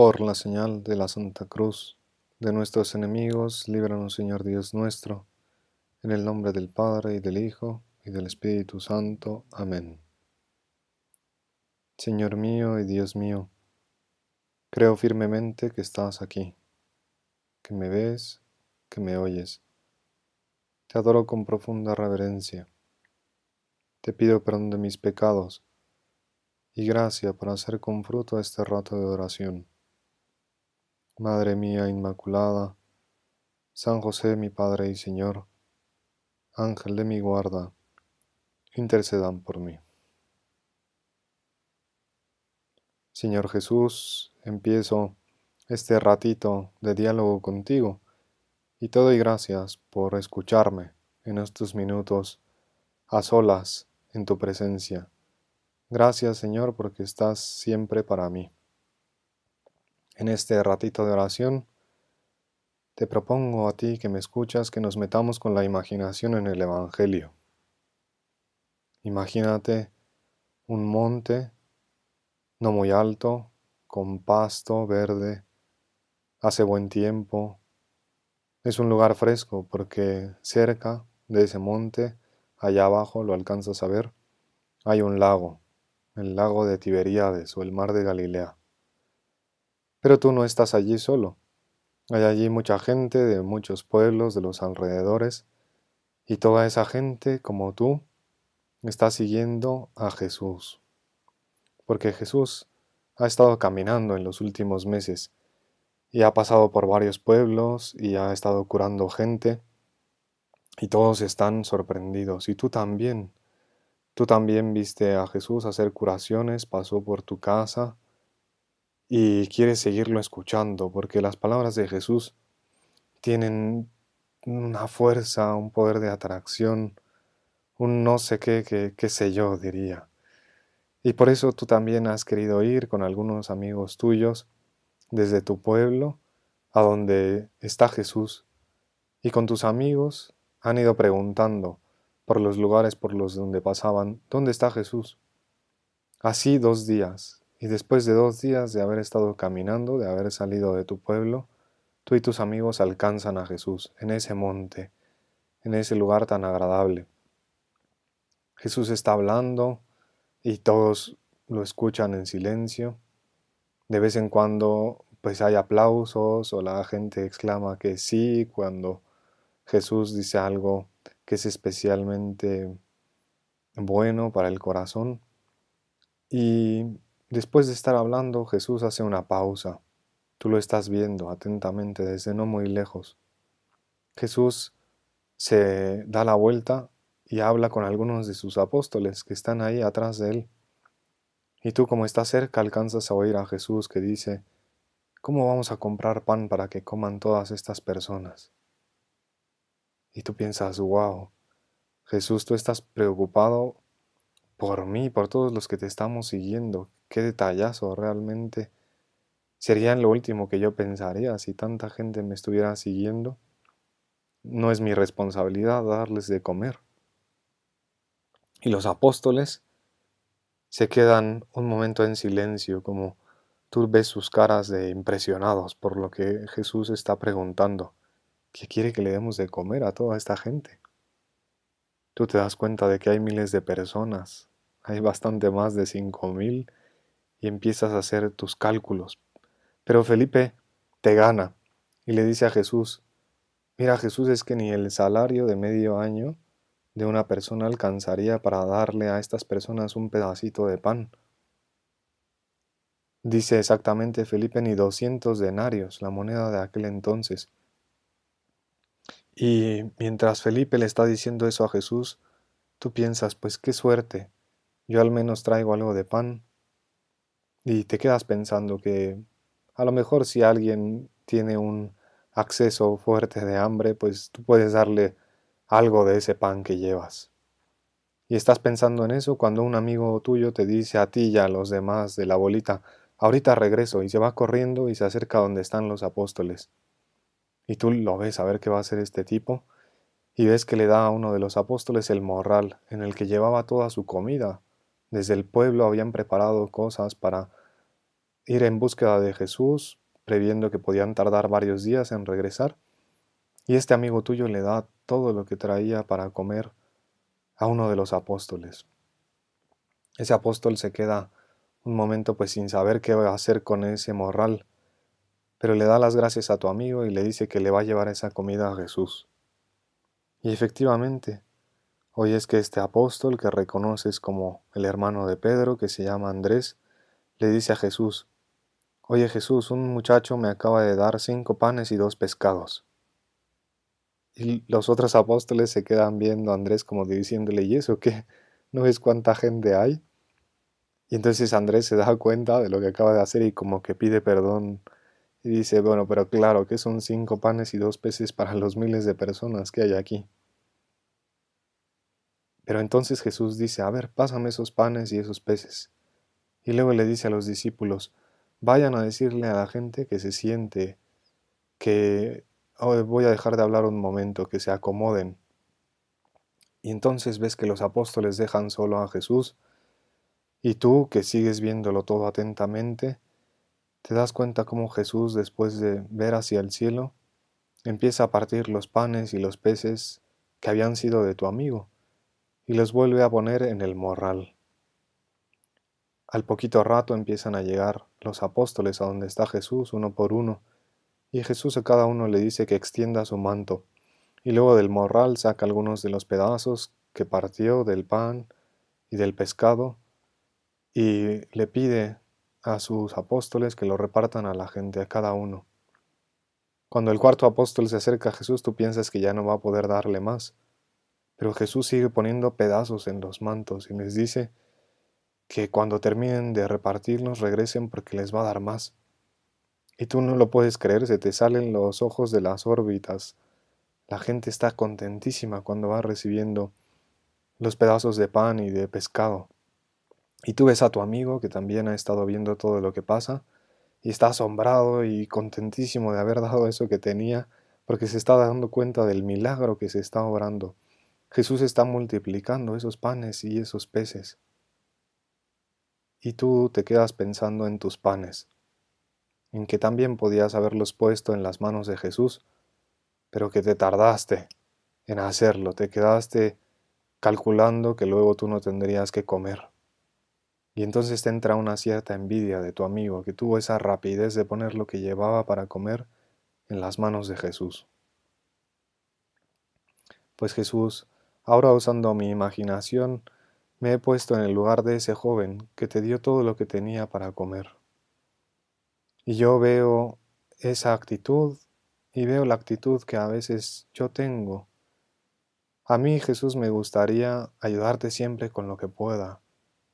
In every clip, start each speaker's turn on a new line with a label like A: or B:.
A: Por la señal de la Santa Cruz de nuestros enemigos, líbranos Señor Dios nuestro, en el nombre del Padre y del Hijo y del Espíritu Santo. Amén. Señor mío y Dios mío, creo firmemente que estás aquí, que me ves, que me oyes. Te adoro con profunda reverencia. Te pido perdón de mis pecados y gracia por hacer con fruto este rato de oración Madre mía Inmaculada, San José mi Padre y Señor, Ángel de mi guarda, intercedan por mí. Señor Jesús, empiezo este ratito de diálogo contigo y te doy gracias por escucharme en estos minutos a solas en tu presencia. Gracias Señor porque estás siempre para mí. En este ratito de oración, te propongo a ti que me escuchas que nos metamos con la imaginación en el Evangelio. Imagínate un monte no muy alto, con pasto verde, hace buen tiempo. Es un lugar fresco porque cerca de ese monte, allá abajo, lo alcanzas a ver, hay un lago, el lago de Tiberíades o el mar de Galilea. Pero tú no estás allí solo. Hay allí mucha gente de muchos pueblos, de los alrededores, y toda esa gente, como tú, está siguiendo a Jesús. Porque Jesús ha estado caminando en los últimos meses y ha pasado por varios pueblos y ha estado curando gente y todos están sorprendidos y tú también. Tú también viste a Jesús hacer curaciones, pasó por tu casa, y quieres seguirlo escuchando porque las palabras de Jesús tienen una fuerza, un poder de atracción, un no sé qué, qué, qué sé yo, diría. Y por eso tú también has querido ir con algunos amigos tuyos desde tu pueblo a donde está Jesús y con tus amigos han ido preguntando por los lugares por los donde pasaban, ¿dónde está Jesús? Así dos días, y después de dos días de haber estado caminando, de haber salido de tu pueblo, tú y tus amigos alcanzan a Jesús en ese monte, en ese lugar tan agradable. Jesús está hablando y todos lo escuchan en silencio. De vez en cuando pues hay aplausos o la gente exclama que sí cuando Jesús dice algo que es especialmente bueno para el corazón. Y Después de estar hablando, Jesús hace una pausa. Tú lo estás viendo atentamente desde no muy lejos. Jesús se da la vuelta y habla con algunos de sus apóstoles que están ahí atrás de él. Y tú como estás cerca alcanzas a oír a Jesús que dice, ¿Cómo vamos a comprar pan para que coman todas estas personas? Y tú piensas, wow, Jesús, tú estás preocupado por mí, por todos los que te estamos siguiendo. Qué detallazo realmente. Sería lo último que yo pensaría si tanta gente me estuviera siguiendo. No es mi responsabilidad darles de comer. Y los apóstoles se quedan un momento en silencio, como tú ves sus caras de impresionados por lo que Jesús está preguntando. ¿Qué quiere que le demos de comer a toda esta gente? Tú te das cuenta de que hay miles de personas hay bastante más de cinco mil, y empiezas a hacer tus cálculos. Pero Felipe te gana y le dice a Jesús, mira Jesús, es que ni el salario de medio año de una persona alcanzaría para darle a estas personas un pedacito de pan. Dice exactamente Felipe ni 200 denarios, la moneda de aquel entonces. Y mientras Felipe le está diciendo eso a Jesús, tú piensas, pues qué suerte, yo al menos traigo algo de pan. Y te quedas pensando que a lo mejor si alguien tiene un acceso fuerte de hambre, pues tú puedes darle algo de ese pan que llevas. Y estás pensando en eso cuando un amigo tuyo te dice a ti y a los demás de la bolita, ahorita regreso, y se va corriendo y se acerca donde están los apóstoles. Y tú lo ves a ver qué va a hacer este tipo, y ves que le da a uno de los apóstoles el morral en el que llevaba toda su comida, desde el pueblo habían preparado cosas para ir en búsqueda de Jesús, previendo que podían tardar varios días en regresar. Y este amigo tuyo le da todo lo que traía para comer a uno de los apóstoles. Ese apóstol se queda un momento pues sin saber qué va a hacer con ese morral, pero le da las gracias a tu amigo y le dice que le va a llevar esa comida a Jesús. Y efectivamente, Hoy es que este apóstol que reconoces como el hermano de Pedro, que se llama Andrés, le dice a Jesús, Oye Jesús, un muchacho me acaba de dar cinco panes y dos pescados. Y los otros apóstoles se quedan viendo a Andrés como diciéndole, ¿y eso qué? ¿No ves cuánta gente hay? Y entonces Andrés se da cuenta de lo que acaba de hacer y como que pide perdón y dice, bueno, pero claro, que son cinco panes y dos peces para los miles de personas que hay aquí. Pero entonces Jesús dice, a ver, pásame esos panes y esos peces. Y luego le dice a los discípulos, vayan a decirle a la gente que se siente, que voy a dejar de hablar un momento, que se acomoden. Y entonces ves que los apóstoles dejan solo a Jesús, y tú, que sigues viéndolo todo atentamente, te das cuenta cómo Jesús, después de ver hacia el cielo, empieza a partir los panes y los peces que habían sido de tu amigo y los vuelve a poner en el morral. Al poquito rato empiezan a llegar los apóstoles a donde está Jesús uno por uno, y Jesús a cada uno le dice que extienda su manto, y luego del morral saca algunos de los pedazos que partió del pan y del pescado, y le pide a sus apóstoles que lo repartan a la gente, a cada uno. Cuando el cuarto apóstol se acerca a Jesús, tú piensas que ya no va a poder darle más, pero Jesús sigue poniendo pedazos en los mantos y les dice que cuando terminen de repartirlos regresen porque les va a dar más. Y tú no lo puedes creer, se te salen los ojos de las órbitas. La gente está contentísima cuando va recibiendo los pedazos de pan y de pescado. Y tú ves a tu amigo que también ha estado viendo todo lo que pasa y está asombrado y contentísimo de haber dado eso que tenía porque se está dando cuenta del milagro que se está obrando. Jesús está multiplicando esos panes y esos peces. Y tú te quedas pensando en tus panes, en que también podías haberlos puesto en las manos de Jesús, pero que te tardaste en hacerlo, te quedaste calculando que luego tú no tendrías que comer. Y entonces te entra una cierta envidia de tu amigo que tuvo esa rapidez de poner lo que llevaba para comer en las manos de Jesús. Pues Jesús Ahora usando mi imaginación, me he puesto en el lugar de ese joven que te dio todo lo que tenía para comer. Y yo veo esa actitud y veo la actitud que a veces yo tengo. A mí, Jesús, me gustaría ayudarte siempre con lo que pueda,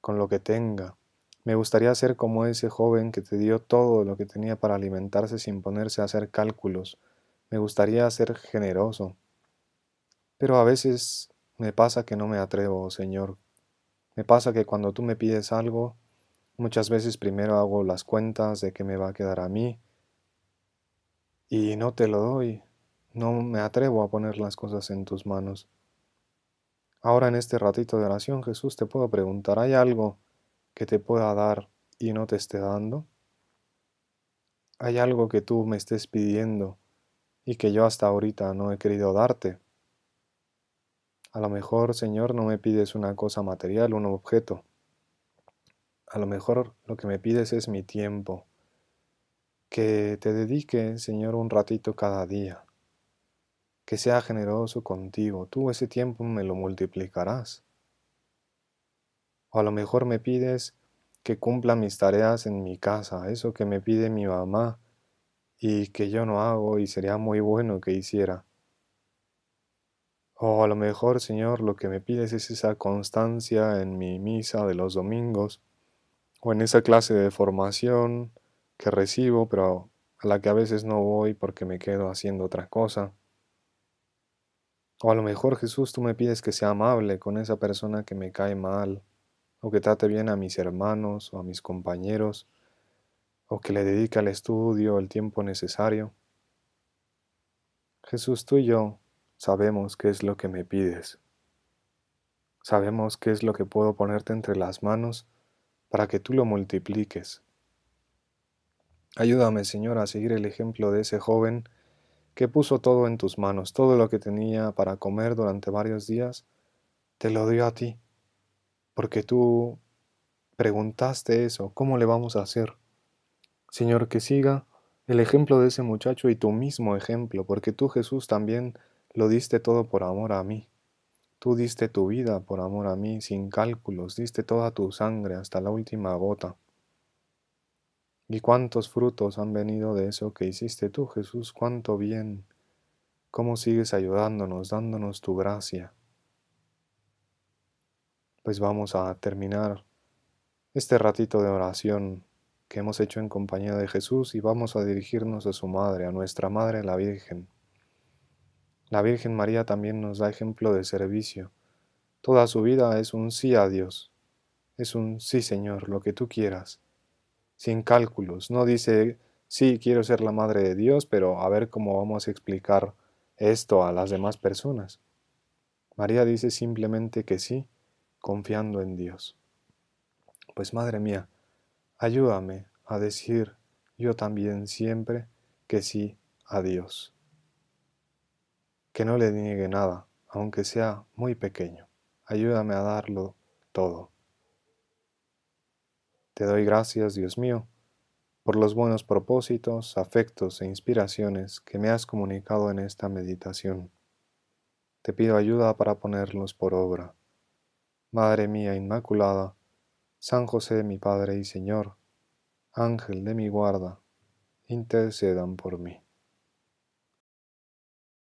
A: con lo que tenga. Me gustaría ser como ese joven que te dio todo lo que tenía para alimentarse sin ponerse a hacer cálculos. Me gustaría ser generoso. Pero a veces me pasa que no me atrevo, Señor. Me pasa que cuando tú me pides algo, muchas veces primero hago las cuentas de que me va a quedar a mí y no te lo doy. No me atrevo a poner las cosas en tus manos. Ahora en este ratito de oración, Jesús, te puedo preguntar, ¿hay algo que te pueda dar y no te esté dando? ¿Hay algo que tú me estés pidiendo y que yo hasta ahorita no he querido darte? A lo mejor, Señor, no me pides una cosa material, un objeto. A lo mejor lo que me pides es mi tiempo. Que te dedique, Señor, un ratito cada día. Que sea generoso contigo. Tú ese tiempo me lo multiplicarás. O a lo mejor me pides que cumpla mis tareas en mi casa, eso que me pide mi mamá y que yo no hago y sería muy bueno que hiciera. O a lo mejor, Señor, lo que me pides es esa constancia en mi misa de los domingos, o en esa clase de formación que recibo, pero a la que a veces no voy porque me quedo haciendo otra cosa. O a lo mejor, Jesús, tú me pides que sea amable con esa persona que me cae mal, o que trate bien a mis hermanos o a mis compañeros, o que le dedique al estudio el tiempo necesario. Jesús, tú y yo Sabemos qué es lo que me pides. Sabemos qué es lo que puedo ponerte entre las manos para que tú lo multipliques. Ayúdame, Señor, a seguir el ejemplo de ese joven que puso todo en tus manos, todo lo que tenía para comer durante varios días, te lo dio a ti, porque tú preguntaste eso, ¿cómo le vamos a hacer? Señor, que siga el ejemplo de ese muchacho y tu mismo ejemplo, porque tú Jesús también lo diste todo por amor a mí. Tú diste tu vida por amor a mí, sin cálculos, diste toda tu sangre hasta la última gota. Y cuántos frutos han venido de eso que hiciste tú, Jesús, cuánto bien. Cómo sigues ayudándonos, dándonos tu gracia. Pues vamos a terminar este ratito de oración que hemos hecho en compañía de Jesús y vamos a dirigirnos a su madre, a nuestra madre la Virgen. La Virgen María también nos da ejemplo de servicio. Toda su vida es un sí a Dios. Es un sí, Señor, lo que tú quieras. Sin cálculos. No dice, sí, quiero ser la madre de Dios, pero a ver cómo vamos a explicar esto a las demás personas. María dice simplemente que sí, confiando en Dios. Pues madre mía, ayúdame a decir yo también siempre que sí a Dios que no le niegue nada, aunque sea muy pequeño. Ayúdame a darlo todo. Te doy gracias, Dios mío, por los buenos propósitos, afectos e inspiraciones que me has comunicado en esta meditación. Te pido ayuda para ponerlos por obra. Madre mía Inmaculada, San José mi Padre y Señor, Ángel de mi guarda, intercedan por mí.